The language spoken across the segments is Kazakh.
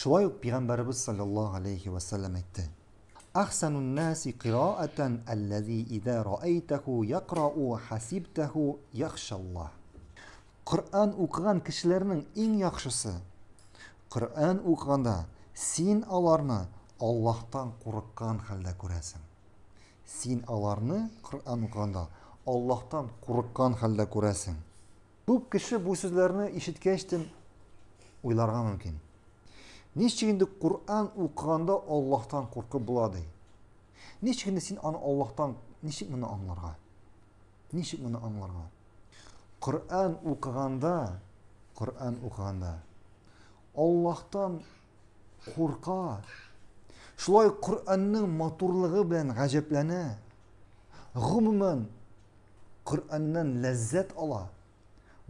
Шулай ук пайгамбарыбыз саллаллаху алейхи ва саллям әйтте: Ахсану ан-наси кыраатан аллази иза раайтаху Якрау, хасибтаху яхшаллах. Кур'ан укыган кешеләрнең иң яхшысы. Кур'ан укыганда син аларны Аллаһтан курыккан халда күрәсең. Син аларны Кур'ан укыганда Аллаһтан курыккан халда күрәсең. Бу кеше бу сүзләрне ишеткәчтен уйларга мөмкин. нешегінде құран оқығанда аллахтан қорқу болады нешегінде сен ана аллахтан нешек мұны аңларға нешек мұны аңларға құран оқығанда құран оқығанда аллахтан қорқа шулай құранның матурлығы білән ғажәпләне ғұмуман құраннан ләззат ала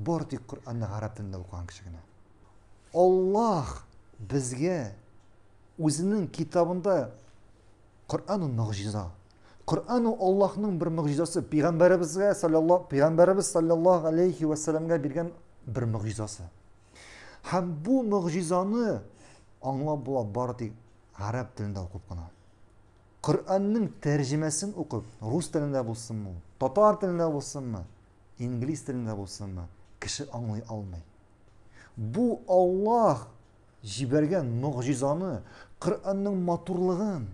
бар тек құранды араб тілінде оқыған бізге өзінің китабында құран мұғжиза құран аллахның бір мұғжизасы пайғамбарымызға саллаллаху пайғамбарымыз саллаллаху алейхи уассаламға берген бір мұғжизасы һәм бұл мұғжизаны аңлап бола бар тек араб тілінде оқып қана құранның тәржімесін оқып рус тілінде болсын бұл татар тілінде болсын ма инглиз тілінде болсын кіші аңлай алмай бұл аллах жіберген мұғжизаны құранның матурлығын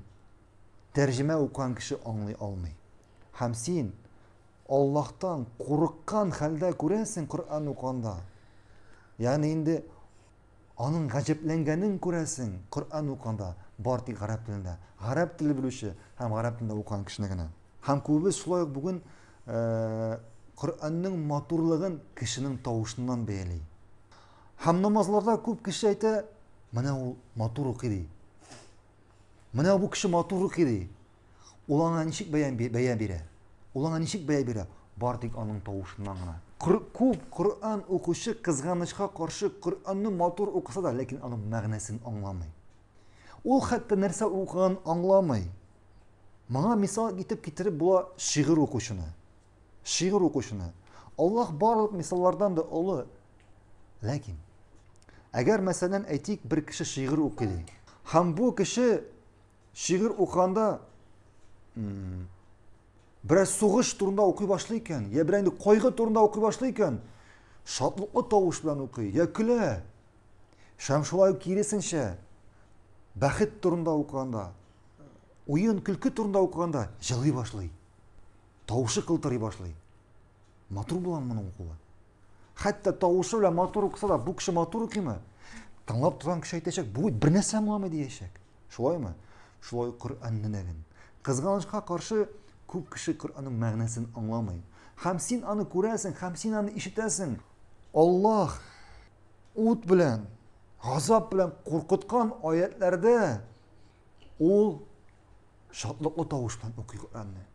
тәржіме оқыған кіші аңлай алмай һәм сен құрыққан қорыққан халда көресің құран оқығанда яғни енді оның ғажәпленгенін көресің құран оқығанда бар тек ғарап тілінде ғарап тілі білуші һәм ғараб тілінде оқыған кішіні ғана һәм көбі солай бүгін э, құранның матурлығын кішінің таушынан бейілей һәм намазларда көп кіші айта мынау матур оқиды мынау бұл кіші матур оқиды ол аңа нешік бере ол аңа нешік бере бар тек аның тауышынан ғана көп құран оқушы қызғанышқа қарсы құранны матур оқыса да ләкин аның мағынасын аңламай ол хатта нәрсе оқығанын аңламай маңа мисал етіп кетіріп бұл шиғыр оқушыны шиғыр оқушыны аллах барлық мисаллардан да ұлы ләкин әгәр masalan aytaylik бір kishi шиғыр o'qiydi ham bu kishi шиғыр o'qiganda hmm, біраз соғыш турында оқи башлы екен я бір енді қойғы турында оқи бастайды екен шатлықлы тауыш білән оқи. я күлә кересінше турында оқығанда ойын күлкі турында оқығанда жылы башлай тауышы қылтыры башлай матур болады мұның хатта табушы белән матур укыса да бу кеше матур укыймы тыңлап торган кеше әйтәчәк бу бер нәрсә мамы диячәк шулаймы шулай коръән ненәген кызганычка каршы күп кеше коръәннең мәгънәсен аңламый һәм син аны көресің һәм син аны ишетәсең аллаһ ут белән газап белән куркыткан аятләрдә ул шатлыклы тавыш белән укый коръәнне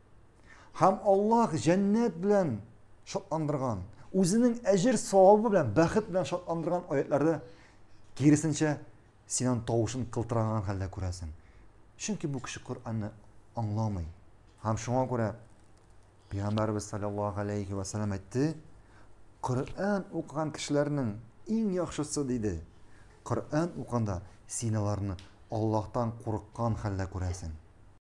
һәм аллаһ җәннәт белән шатландырган үзенең әҗер савабы белән бәхет белән шатландырган аятларда киресенчә синең тавышын кылтыраган халда күрәсең чөнки бу кеше коръанны аңламый һәм шуңа күрә пәйгамбәрбез саллаллаһу алейхи вассалам әйтте коръән укыган кешеләрнең иң яхшысы диде коръән укыганда син аллаһтан курыккан хәлдә күрәсең